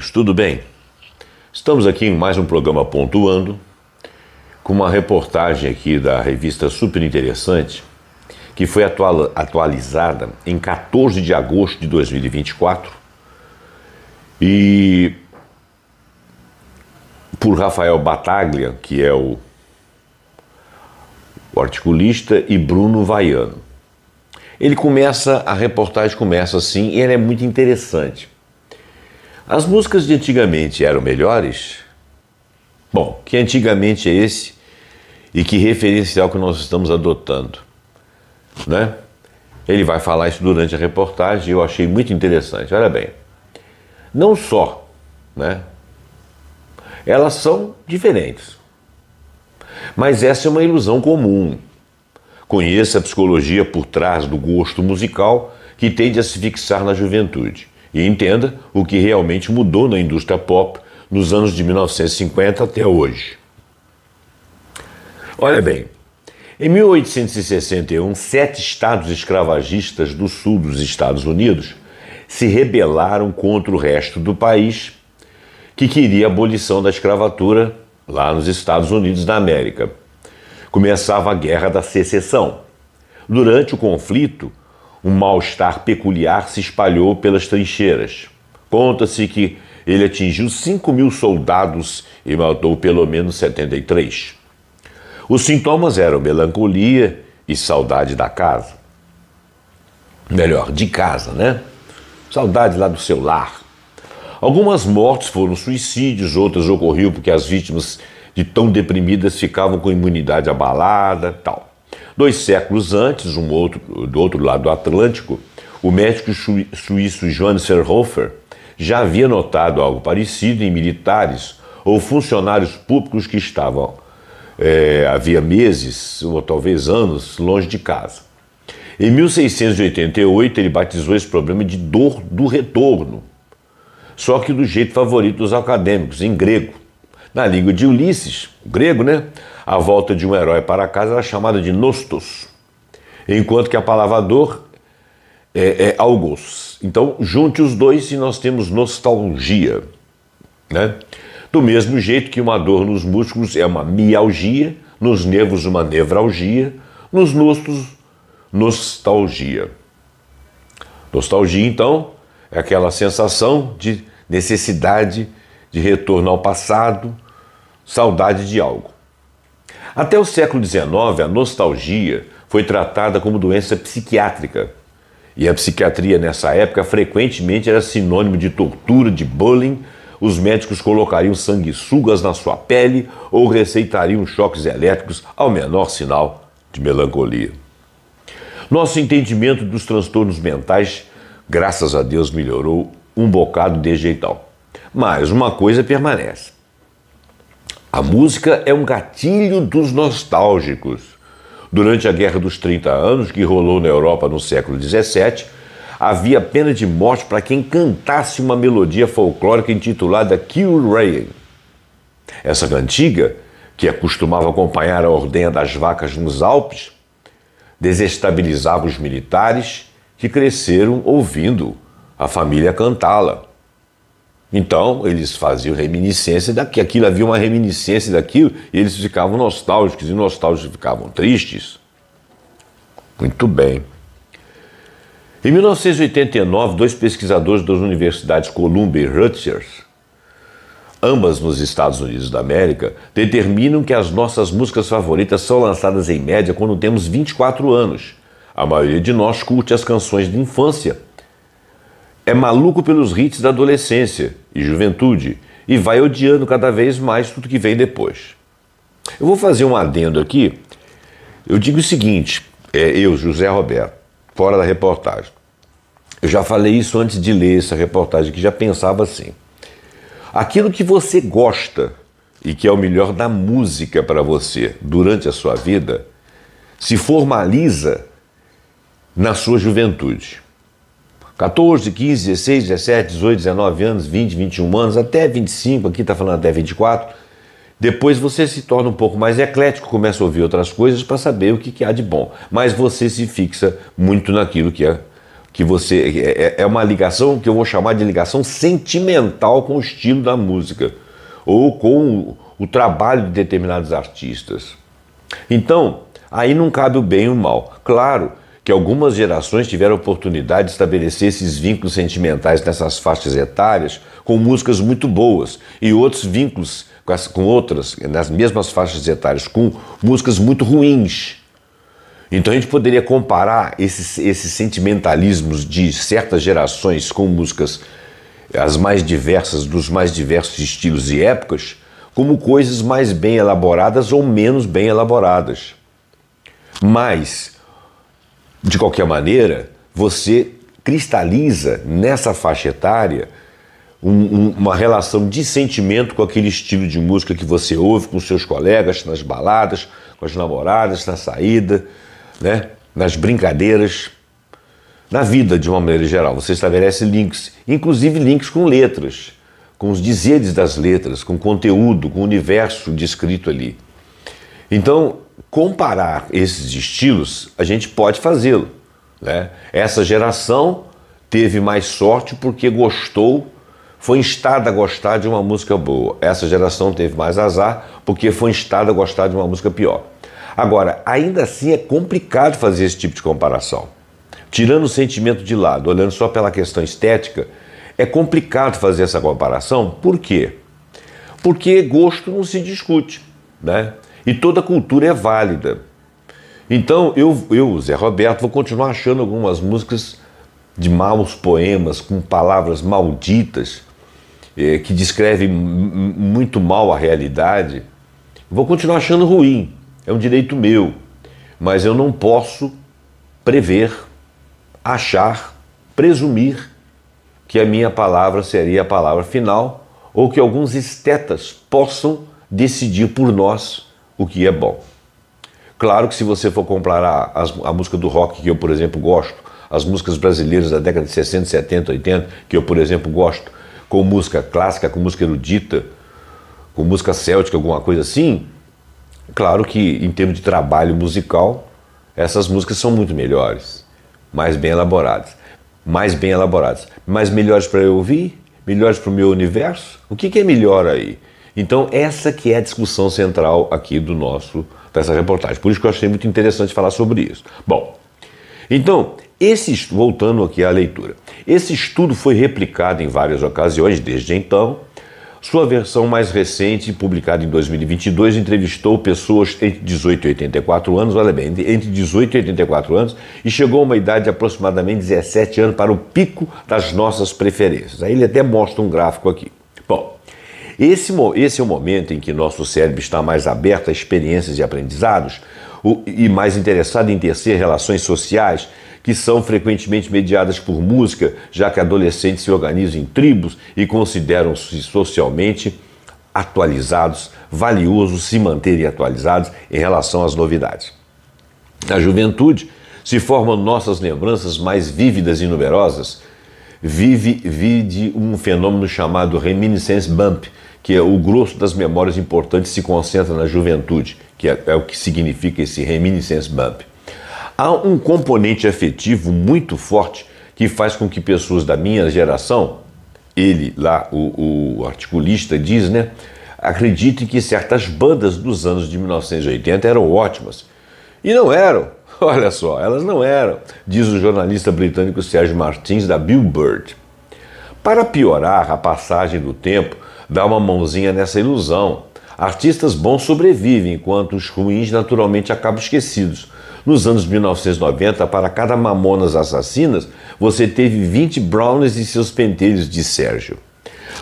amigos, tudo bem? Estamos aqui em mais um programa Pontuando, com uma reportagem aqui da revista super interessante, que foi atualizada em 14 de agosto de 2024 e por Rafael Bataglia, que é o, o articulista, e Bruno Vaiano. Ele começa, a reportagem começa assim, e ela é muito interessante. As músicas de antigamente eram melhores? Bom, que antigamente é esse e que referencial que nós estamos adotando, né? Ele vai falar isso durante a reportagem e eu achei muito interessante. Olha bem, não só, né? Elas são diferentes. Mas essa é uma ilusão comum. Conheça a psicologia por trás do gosto musical que tende a se fixar na juventude e entenda o que realmente mudou na indústria pop nos anos de 1950 até hoje. Olha bem, em 1861, sete estados escravagistas do sul dos Estados Unidos se rebelaram contra o resto do país que queria a abolição da escravatura lá nos Estados Unidos da América. Começava a Guerra da Secessão. Durante o conflito, um mal-estar peculiar se espalhou pelas trincheiras. Conta-se que ele atingiu 5 mil soldados e matou pelo menos 73. Os sintomas eram melancolia e saudade da casa. Melhor, de casa, né? Saudade lá do seu lar. Algumas mortes foram suicídios, outras ocorriam porque as vítimas de tão deprimidas ficavam com imunidade abalada, tal. Dois séculos antes, um outro, do outro lado do Atlântico, o médico suíço Johann Serhofer já havia notado algo parecido em militares ou funcionários públicos que estavam é, havia meses ou talvez anos longe de casa. Em 1688 ele batizou esse problema de dor do retorno, só que do jeito favorito dos acadêmicos, em grego. Na língua de Ulisses, grego, né? A volta de um herói para casa era chamada de nostos, enquanto que a palavra dor é, é algos. Então, junte os dois e nós temos nostalgia, né? Do mesmo jeito que uma dor nos músculos é uma mialgia, nos nervos uma nevralgia, nos nostos nostalgia. Nostalgia, então, é aquela sensação de necessidade de retorno ao passado, saudade de algo. Até o século XIX, a nostalgia foi tratada como doença psiquiátrica. E a psiquiatria nessa época frequentemente era sinônimo de tortura, de bullying. Os médicos colocariam sanguessugas na sua pele ou receitariam choques elétricos ao menor sinal de melancolia. Nosso entendimento dos transtornos mentais, graças a Deus, melhorou um bocado desde então. Mas uma coisa permanece: a música é um gatilho dos nostálgicos. Durante a Guerra dos 30 Anos, que rolou na Europa no século XVII, havia pena de morte para quem cantasse uma melodia folclórica intitulada Kill Rain. Essa cantiga, que acostumava acompanhar a ordenha das vacas nos Alpes, desestabilizava os militares que cresceram ouvindo a família cantá-la. Então, eles faziam reminiscência daquilo, aquilo havia uma reminiscência daquilo, e eles ficavam nostálgicos, e nostálgicos ficavam tristes. Muito bem. Em 1989, dois pesquisadores das universidades Columbia e Rutgers, ambas nos Estados Unidos da América, determinam que as nossas músicas favoritas são lançadas em média quando temos 24 anos. A maioria de nós curte as canções de infância, é maluco pelos hits da adolescência e juventude e vai odiando cada vez mais tudo que vem depois. Eu vou fazer um adendo aqui. Eu digo o seguinte, é, eu, José Roberto, fora da reportagem. Eu já falei isso antes de ler essa reportagem, que já pensava assim. Aquilo que você gosta e que é o melhor da música para você durante a sua vida, se formaliza na sua juventude. 14, 15, 16, 17, 18, 19 anos, 20, 21 anos, até 25, aqui está falando até 24. Depois você se torna um pouco mais eclético, começa a ouvir outras coisas para saber o que, que, há de bom. Mas você se fixa muito naquilo que é que você é, é, é uma ligação que eu vou chamar de ligação sentimental com o estilo da música ou com o, o trabalho de determinados artistas. Então, aí não cabe o bem e o mal. Claro que algumas gerações tiveram a oportunidade de estabelecer esses vínculos sentimentais nessas faixas etárias com músicas muito boas e outros vínculos com, as, com outras, nas mesmas faixas etárias, com músicas muito ruins. Então a gente poderia comparar esses, esses sentimentalismos de certas gerações com músicas as mais diversas, dos mais diversos estilos e épocas, como coisas mais bem elaboradas ou menos bem elaboradas. Mas de qualquer maneira, você cristaliza nessa faixa etária um, um, uma relação de sentimento com aquele estilo de música que você ouve com seus colegas nas baladas, com as namoradas, na saída, né? nas brincadeiras, na vida de uma maneira geral. Você estabelece links, inclusive links com letras, com os dizeres das letras, com conteúdo, com o universo descrito ali. Então, comparar esses estilos, a gente pode fazê-lo. Né? Essa geração teve mais sorte porque gostou, foi instada a gostar de uma música boa. Essa geração teve mais azar porque foi instada a gostar de uma música pior. Agora, ainda assim é complicado fazer esse tipo de comparação. Tirando o sentimento de lado, olhando só pela questão estética, é complicado fazer essa comparação. Por quê? Porque gosto não se discute, né? E toda cultura é válida. Então eu, eu, Zé Roberto, vou continuar achando algumas músicas de maus poemas, com palavras malditas, eh, que descrevem muito mal a realidade. Vou continuar achando ruim, é um direito meu, mas eu não posso prever, achar, presumir que a minha palavra seria a palavra final ou que alguns estetas possam decidir por nós o que é bom. Claro que se você for comparar a, a, música do rock que eu, por exemplo, gosto, as músicas brasileiras da década de 60, 70, 80, que eu, por exemplo, gosto, com música clássica, com música erudita, com música céltica, alguma coisa assim, claro que em termos de trabalho musical, essas músicas são muito melhores, mais bem elaboradas, mais bem elaboradas, mais melhores para eu ouvir, melhores para o meu universo. O que, que é melhor aí? Então, essa que é a discussão central aqui do nosso dessa reportagem. Por isso que eu achei muito interessante falar sobre isso. Bom, então, esse voltando aqui à leitura. Esse estudo foi replicado em várias ocasiões desde então. Sua versão mais recente, publicada em 2022, entrevistou pessoas entre 18 e 84 anos, olha bem, entre 18 e 84 anos, e chegou a uma idade de aproximadamente 17 anos para o pico das nossas preferências. Aí ele até mostra um gráfico aqui. Bom, esse, esse é o momento em que nosso cérebro está mais aberto a experiências e aprendizados e mais interessado em tecer relações sociais que são frequentemente mediadas por música, já que adolescentes se organizam em tribos e consideram-se socialmente atualizados, valioso se manterem atualizados em relação às novidades. Na juventude se formam nossas lembranças mais vívidas e numerosas. Vive, um fenômeno chamado reminiscence bump, que é o grosso das memórias importantes se concentra na juventude, que é, é o que significa esse reminiscence bump. Há um componente afetivo muito forte que faz com que pessoas da minha geração, ele lá, o, o articulista, diz, né? Acreditem que certas bandas dos anos de 1980 eram ótimas. E não eram. Olha só, elas não eram, diz o jornalista britânico Sérgio Martins da Billboard. Para piorar a passagem do tempo, dá uma mãozinha nessa ilusão. Artistas bons sobrevivem, enquanto os ruins naturalmente acabam esquecidos. Nos anos 1990, para cada Mamonas Assassinas, você teve 20 Brownies e seus pentelhos, de Sérgio.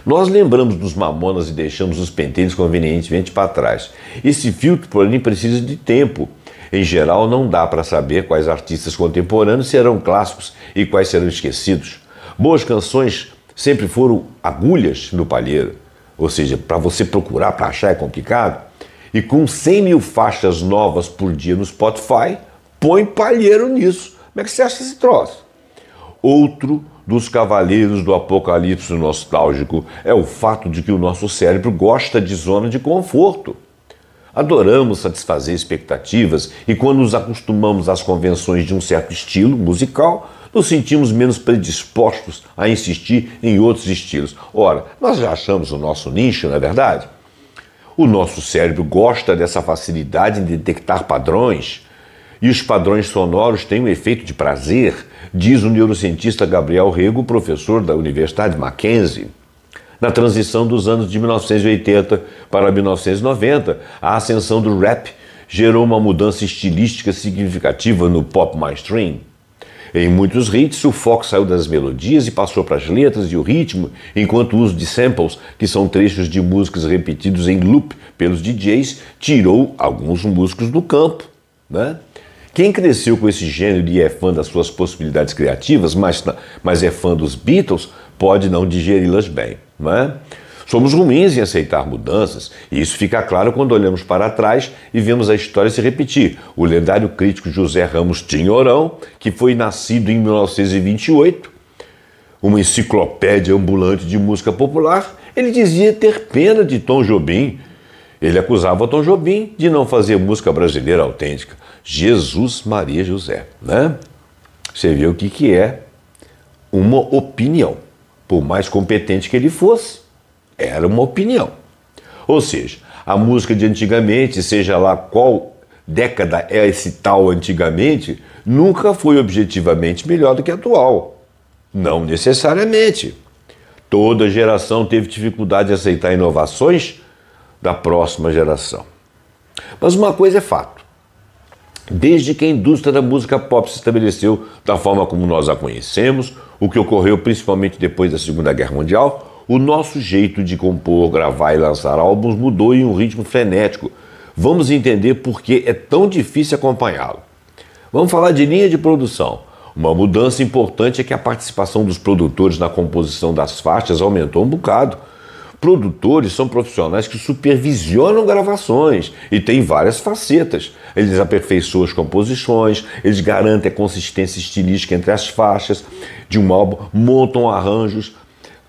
Nós lembramos dos Mamonas e deixamos os pentelhos convenientemente para trás. Esse filtro, porém, precisa de tempo. Em geral, não dá para saber quais artistas contemporâneos serão clássicos e quais serão esquecidos. Boas canções sempre foram agulhas no palheiro ou seja, para você procurar, para achar é complicado. E com 100 mil faixas novas por dia no Spotify, põe palheiro nisso. Como é que você acha esse troço? Outro dos cavaleiros do apocalipse nostálgico é o fato de que o nosso cérebro gosta de zona de conforto. Adoramos satisfazer expectativas e, quando nos acostumamos às convenções de um certo estilo musical, nos sentimos menos predispostos a insistir em outros estilos. Ora, nós já achamos o nosso nicho, não é verdade? O nosso cérebro gosta dessa facilidade em detectar padrões, e os padrões sonoros têm um efeito de prazer, diz o neurocientista Gabriel Rego, professor da Universidade Mackenzie. Na transição dos anos de 1980 para 1990, a ascensão do rap gerou uma mudança estilística significativa no pop mainstream. Em muitos hits, o foco saiu das melodias e passou para as letras e o ritmo, enquanto o uso de samples, que são trechos de músicas repetidos em loop pelos DJs, tirou alguns músicos do campo. Né? Quem cresceu com esse gênero e é fã das suas possibilidades criativas, mas, mas é fã dos Beatles, pode não digeri-las bem. Né? Somos ruins em aceitar mudanças, e isso fica claro quando olhamos para trás e vemos a história se repetir. O lendário crítico José Ramos Tinhorão, que foi nascido em 1928, uma enciclopédia ambulante de música popular, ele dizia ter pena de Tom Jobim. Ele acusava Tom Jobim de não fazer música brasileira autêntica. Jesus Maria José, né? Você vê o que, que é uma opinião. Por mais competente que ele fosse, era uma opinião. Ou seja, a música de antigamente, seja lá qual década é esse tal antigamente, nunca foi objetivamente melhor do que a atual. Não necessariamente. Toda geração teve dificuldade de aceitar inovações da próxima geração. Mas uma coisa é fato: desde que a indústria da música pop se estabeleceu da forma como nós a conhecemos, o que ocorreu principalmente depois da Segunda Guerra Mundial, o nosso jeito de compor, gravar e lançar álbuns mudou em um ritmo frenético. Vamos entender por que é tão difícil acompanhá-lo. Vamos falar de linha de produção. Uma mudança importante é que a participação dos produtores na composição das faixas aumentou um bocado. Produtores são profissionais que supervisionam gravações e têm várias facetas. Eles aperfeiçoam as composições, eles garantem a consistência estilística entre as faixas de um álbum, montam arranjos,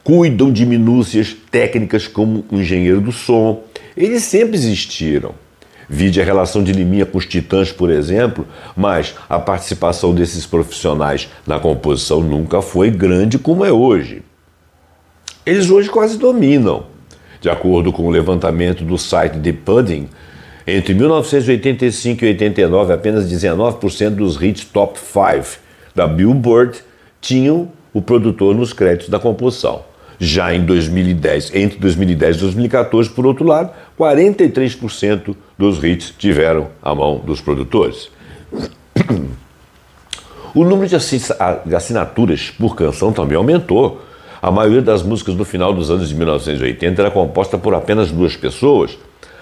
cuidam de minúcias técnicas como o engenheiro do som. Eles sempre existiram. Vide a relação de Liminha com os Titãs, por exemplo, mas a participação desses profissionais na composição nunca foi grande como é hoje. Eles hoje quase dominam. De acordo com o levantamento do site The Pudding, entre 1985 e 89, apenas 19% dos hits top 5 da Billboard tinham o produtor nos créditos da composição já em 2010, entre 2010 e 2014, por outro lado, 43% dos hits tiveram a mão dos produtores. O número de assinaturas por canção também aumentou. A maioria das músicas do final dos anos de 1980 era composta por apenas duas pessoas.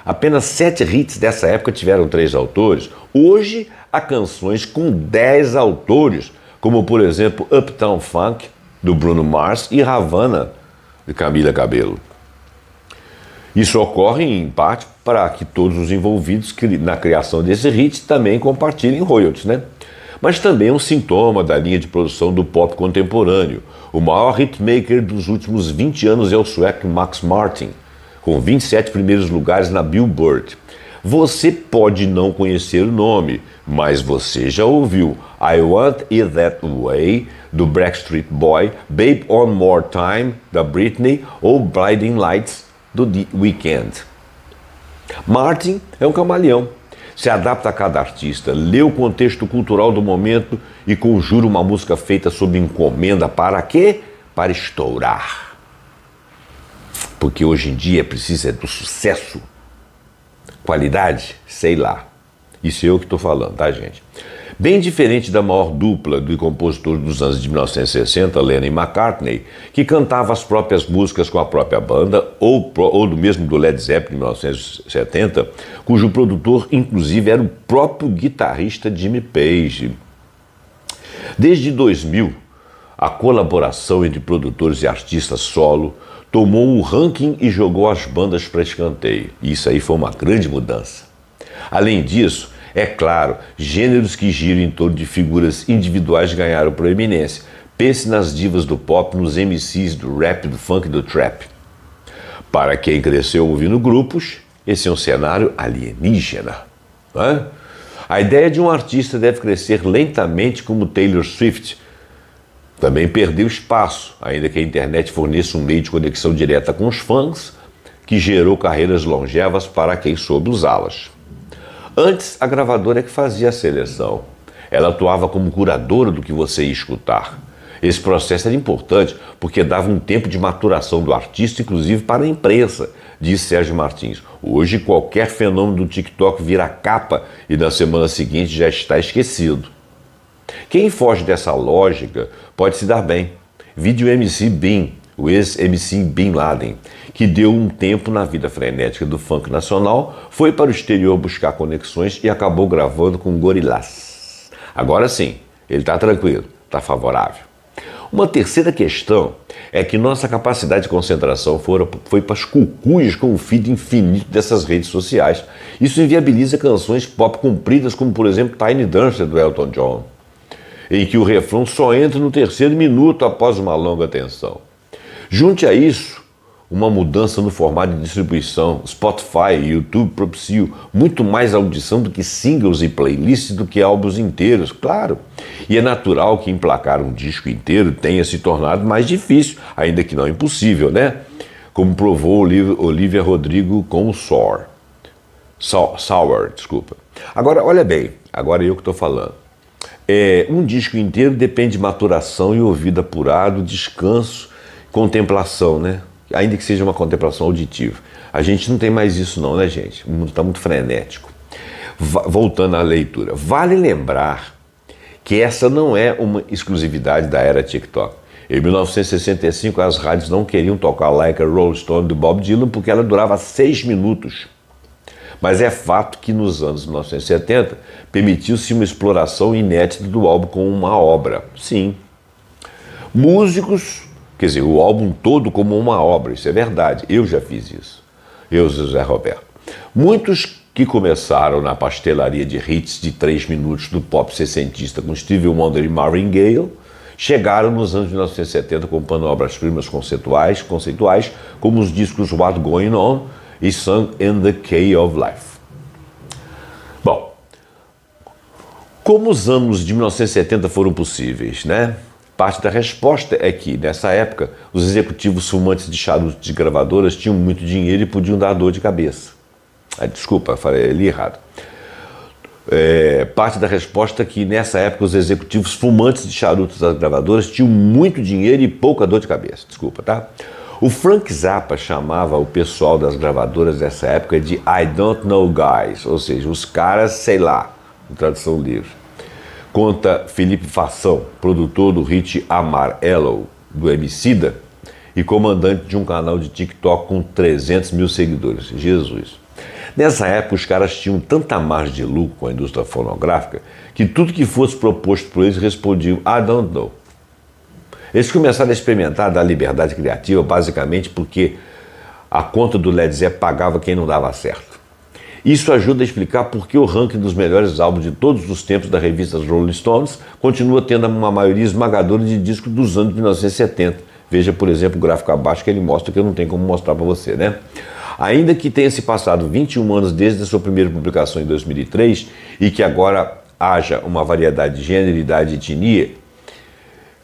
Apenas sete hits dessa época tiveram três autores. Hoje há canções com dez autores, como por exemplo Uptown Funk, do Bruno Mars, e Havana, de Camila Cabello. Isso ocorre, em parte, para que todos os envolvidos na criação desse hit também compartilhem royalties, né? Mas também é um sintoma da linha de produção do pop contemporâneo. O maior hitmaker dos últimos 20 anos é o sueco Max Martin, com 27 primeiros lugares na Billboard. Você pode não conhecer o nome, mas você já ouviu I Want It That Way do Backstreet Boy, Babe One More Time da Britney ou Blinding Lights do The Weeknd. Martin é um camaleão. Se adapta a cada artista, lê o contexto cultural do momento e conjura uma música feita sob encomenda para quê? Para estourar. Porque hoje em dia é precisa é do sucesso Qualidade? Sei lá. Isso eu que estou falando, tá, gente? Bem diferente da maior dupla do compositor dos anos de 1960, Lennon McCartney, que cantava as próprias músicas com a própria banda, ou, ou do mesmo do Led Zeppelin de 1970, cujo produtor, inclusive, era o próprio guitarrista Jimmy Page. Desde 2000, a colaboração entre produtores e artistas solo tomou o ranking e jogou as bandas para escanteio. Isso aí foi uma grande mudança. Além disso, é claro, gêneros que giram em torno de figuras individuais ganharam proeminência. Pense nas divas do pop, nos MCs do rap, do funk, e do trap. Para quem cresceu ouvindo grupos, esse é um cenário alienígena. É? A ideia de um artista deve crescer lentamente como Taylor Swift, também perdeu espaço, ainda que a internet forneça um meio de conexão direta com os fãs, que gerou carreiras longevas para quem soube usá-las. Antes, a gravadora é que fazia a seleção. Ela atuava como curadora do que você ia escutar. Esse processo era importante porque dava um tempo de maturação do artista, inclusive para a imprensa, diz Sérgio Martins. Hoje, qualquer fenômeno do TikTok vira capa e na semana seguinte já está esquecido. Quem foge dessa lógica pode se dar bem. Vide o MC Bin, o ex-MC Bin Laden, que deu um tempo na vida frenética do funk nacional, foi para o exterior buscar conexões e acabou gravando com Gorillaz. Agora sim, ele está tranquilo, está favorável. Uma terceira questão é que nossa capacidade de concentração foi para as cucunhas com o feed infinito dessas redes sociais. Isso inviabiliza canções pop compridas, como por exemplo Tiny Dancer do Elton John em que o refrão só entra no terceiro minuto após uma longa tensão. Junte a isso uma mudança no formato de distribuição. Spotify e YouTube propiciam muito mais audição do que singles e playlists do que álbuns inteiros, claro. E é natural que emplacar um disco inteiro tenha se tornado mais difícil, ainda que não impossível, né? Como provou Olivia Rodrigo com o Sour. Sour, desculpa. Agora, olha bem, agora eu que estou falando. É, um disco inteiro depende de maturação e ouvido apurado, descanso, contemplação, né? Ainda que seja uma contemplação auditiva. A gente não tem mais isso não, né, gente? O mundo está muito frenético. Va voltando à leitura. Vale lembrar que essa não é uma exclusividade da era TikTok. Em 1965, as rádios não queriam tocar Like a Rolling Stone do Bob Dylan porque ela durava seis minutos. Mas é fato que nos anos 1970 permitiu-se uma exploração inédita do álbum como uma obra. Sim. Músicos, quer dizer, o álbum todo como uma obra, isso é verdade. Eu já fiz isso. Eu, José Roberto. Muitos que começaram na pastelaria de hits de três minutos do pop sessentista com Steve Wonder e Marvin Gaye, chegaram nos anos 1970 comprando obras-primas conceituais, conceituais, como os discos What Going On e são in the Key of Life. Bom, como os anos de 1970 foram possíveis, né? Parte da resposta é que, nessa época, os executivos fumantes de charutos de gravadoras tinham muito dinheiro e podiam dar dor de cabeça. Ah, desculpa, falei li errado. É, parte da resposta é que, nessa época, os executivos fumantes de charutos das gravadoras tinham muito dinheiro e pouca dor de cabeça. Desculpa, tá? O Frank Zappa chamava o pessoal das gravadoras dessa época de I don't know guys, ou seja, os caras, sei lá, em tradução livre. Conta Felipe Fação, produtor do hit Amarelo do Emicida e comandante de um canal de TikTok com 300 mil seguidores. Jesus. Nessa época, os caras tinham tanta margem de lucro com a indústria fonográfica que tudo que fosse proposto por eles respondiam I don't know. Eles começaram a experimentar da liberdade criativa basicamente porque a conta do Led Zeppelin pagava quem não dava certo. Isso ajuda a explicar por que o ranking dos melhores álbuns de todos os tempos da revista Rolling Stones continua tendo uma maioria esmagadora de discos dos anos 1970. Veja, por exemplo, o gráfico abaixo que ele mostra que eu não tenho como mostrar para você, né? Ainda que tenha se passado 21 anos desde a sua primeira publicação em 2003 e que agora haja uma variedade de gênero, idade e etnia,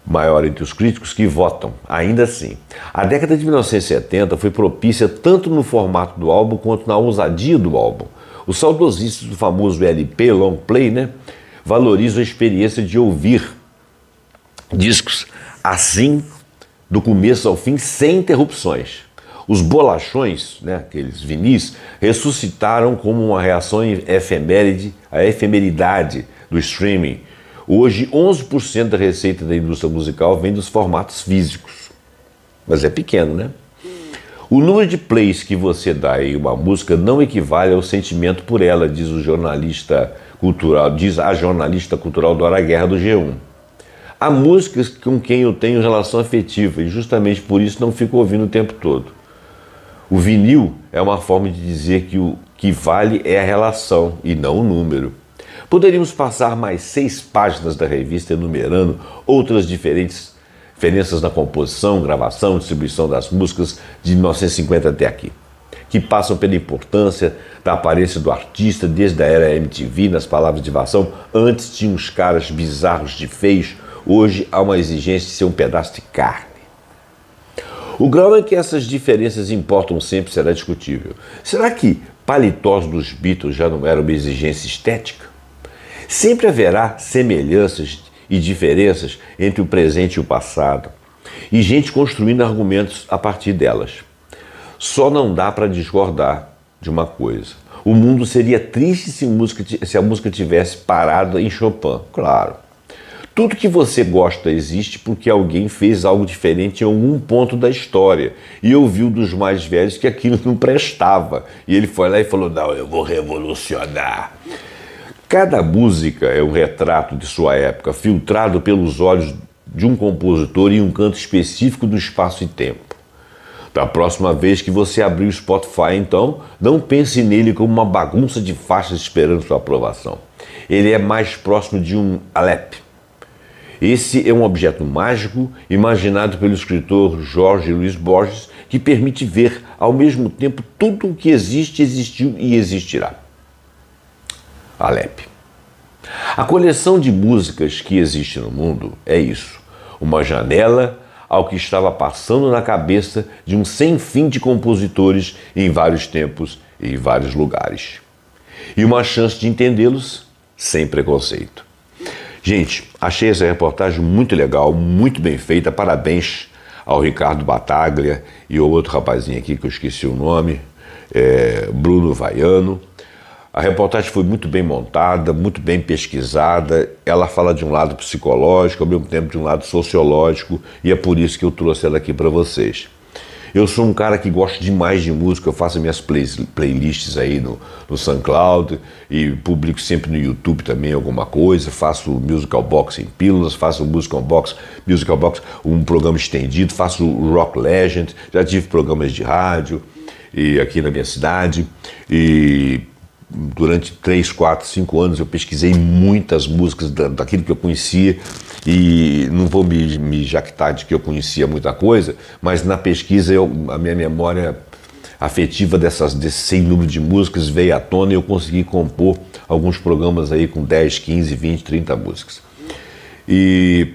maior entre os críticos que votam. Ainda assim, a década de 1970 foi propícia tanto no formato do álbum quanto na ousadia do álbum. Os saudosistas do famoso LP, long play, né, valorizam a experiência de ouvir discos assim, do começo ao fim, sem interrupções. Os bolachões, né, aqueles vinis, ressuscitaram como uma reação efeméride, a efemeridade do streaming, Hoje, 11% da receita da indústria musical vem dos formatos físicos. Mas é pequeno, né? O número de plays que você dá em uma música não equivale ao sentimento por ela, diz o jornalista cultural, diz a jornalista cultural do Guerra do G1. Há músicas com quem eu tenho relação afetiva e justamente por isso não fico ouvindo o tempo todo. O vinil é uma forma de dizer que o que vale é a relação e não o número. Poderíamos passar mais seis páginas da revista enumerando outras diferentes diferenças na composição, gravação, distribuição das músicas de 1950 até aqui, que passam pela importância da aparência do artista desde a era MTV, nas palavras de Vação, antes tinha uns caras bizarros de feios, hoje há uma exigência de ser um pedaço de carne. O grau em que essas diferenças importam sempre será discutível. Será que paletós dos Beatles já não era uma exigência estética? Sempre haverá semelhanças e diferenças entre o presente e o passado, e gente construindo argumentos a partir delas. Só não dá para discordar de uma coisa. O mundo seria triste se, música, se a música tivesse parado em Chopin, claro. Tudo que você gosta existe porque alguém fez algo diferente em algum ponto da história e ouviu dos mais velhos que aquilo não prestava. E ele foi lá e falou: Não, eu vou revolucionar. Cada música é um retrato de sua época, filtrado pelos olhos de um compositor em um canto específico do espaço e tempo. Da próxima vez que você abrir o Spotify, então, não pense nele como uma bagunça de faixas esperando sua aprovação. Ele é mais próximo de um Alep. Esse é um objeto mágico imaginado pelo escritor Jorge Luiz Borges que permite ver, ao mesmo tempo, tudo o que existe, existiu e existirá. Alep. A coleção de músicas que existe no mundo é isso: uma janela ao que estava passando na cabeça de um sem fim de compositores em vários tempos e em vários lugares. E uma chance de entendê-los sem preconceito. Gente, achei essa reportagem muito legal, muito bem feita. Parabéns ao Ricardo Bataglia e ao outro rapazinho aqui que eu esqueci o nome, é Bruno Vaiano. A reportagem foi muito bem montada, muito bem pesquisada. Ela fala de um lado psicológico, ao mesmo tempo de um lado sociológico, e é por isso que eu trouxe ela aqui para vocês. Eu sou um cara que gosta demais de música, eu faço minhas play playlists aí no, no SoundCloud e publico sempre no YouTube também alguma coisa, faço musical box em pílulas, faço musical box, musical box, um programa estendido, faço rock legend, já tive programas de rádio e aqui na minha cidade e durante 3, 4, 5 anos eu pesquisei muitas músicas da, daquilo que eu conhecia e não vou me, me jactar de que eu conhecia muita coisa, mas na pesquisa eu, a minha memória afetiva dessas, desse sem número de músicas veio à tona e eu consegui compor alguns programas aí com 10, 15, 20, 30 músicas. E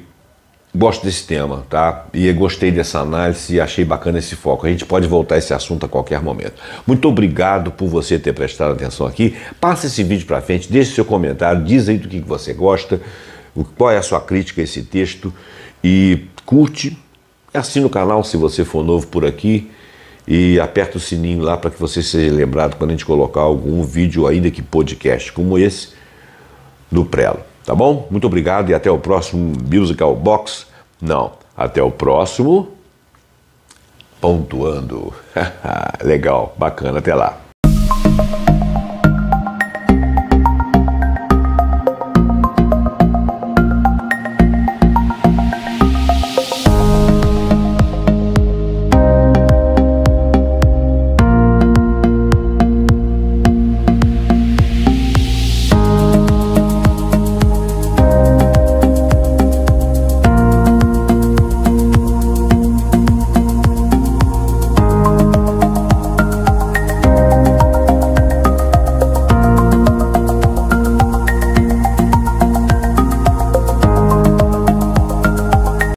gosto desse tema, tá? E gostei dessa análise e achei bacana esse foco. A gente pode voltar a esse assunto a qualquer momento. Muito obrigado por você ter prestado atenção aqui. Passa esse vídeo para frente, deixe seu comentário, diz aí do que você gosta, qual é a sua crítica a esse texto e curte, assina o canal se você for novo por aqui e aperta o sininho lá para que você seja lembrado quando a gente colocar algum vídeo ainda que podcast como esse do Prelo. Tá bom? Muito obrigado e até o próximo Musical Box. Não, até o próximo. Pontuando. Legal, bacana, até lá.